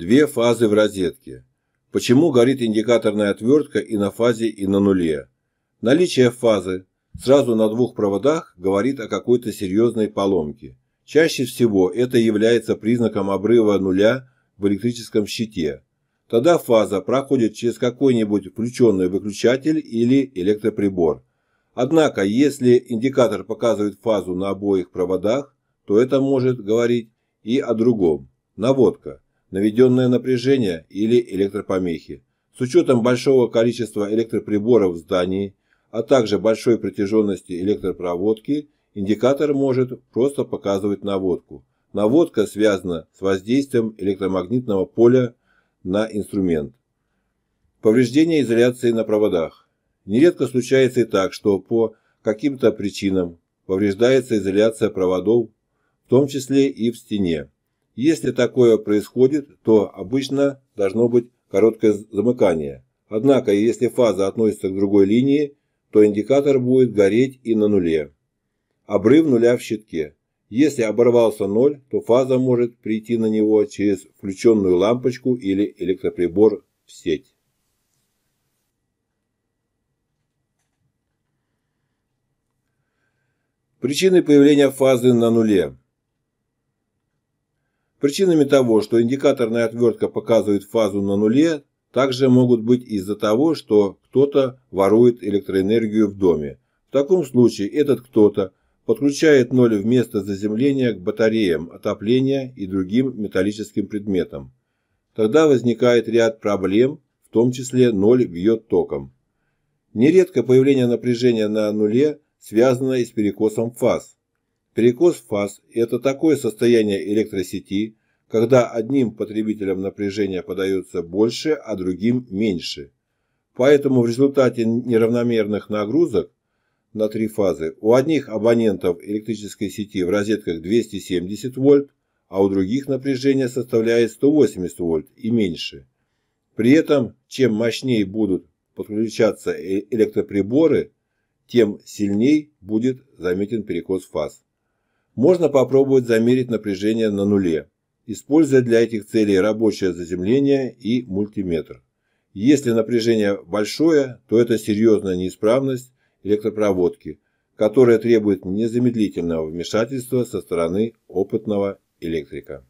Две фазы в розетке. Почему горит индикаторная отвертка и на фазе, и на нуле? Наличие фазы сразу на двух проводах говорит о какой-то серьезной поломке. Чаще всего это является признаком обрыва нуля в электрическом щите. Тогда фаза проходит через какой-нибудь включенный выключатель или электроприбор. Однако, если индикатор показывает фазу на обоих проводах, то это может говорить и о другом. Наводка наведенное напряжение или электропомехи. С учетом большого количества электроприборов в здании, а также большой протяженности электропроводки, индикатор может просто показывать наводку. Наводка связана с воздействием электромагнитного поля на инструмент. Повреждение изоляции на проводах. Нередко случается и так, что по каким-то причинам повреждается изоляция проводов, в том числе и в стене. Если такое происходит, то обычно должно быть короткое замыкание. Однако, если фаза относится к другой линии, то индикатор будет гореть и на нуле. Обрыв нуля в щитке. Если оборвался ноль, то фаза может прийти на него через включенную лампочку или электроприбор в сеть. Причины появления фазы на нуле. Причинами того, что индикаторная отвертка показывает фазу на нуле, также могут быть из-за того, что кто-то ворует электроэнергию в доме. В таком случае этот кто-то подключает ноль вместо заземления к батареям, отопления и другим металлическим предметам. Тогда возникает ряд проблем, в том числе ноль бьет током. Нередко появление напряжения на нуле связано и с перекосом фаз. Перекос фаз – это такое состояние электросети, когда одним потребителям напряжения подается больше, а другим меньше. Поэтому в результате неравномерных нагрузок на три фазы у одних абонентов электрической сети в розетках 270 вольт, а у других напряжение составляет 180 вольт и меньше. При этом, чем мощнее будут подключаться э-, электроприборы, тем сильней будет заметен перекос фаз. Можно попробовать замерить напряжение на нуле, используя для этих целей рабочее заземление и мультиметр. Если напряжение большое, то это серьезная неисправность электропроводки, которая требует незамедлительного вмешательства со стороны опытного электрика.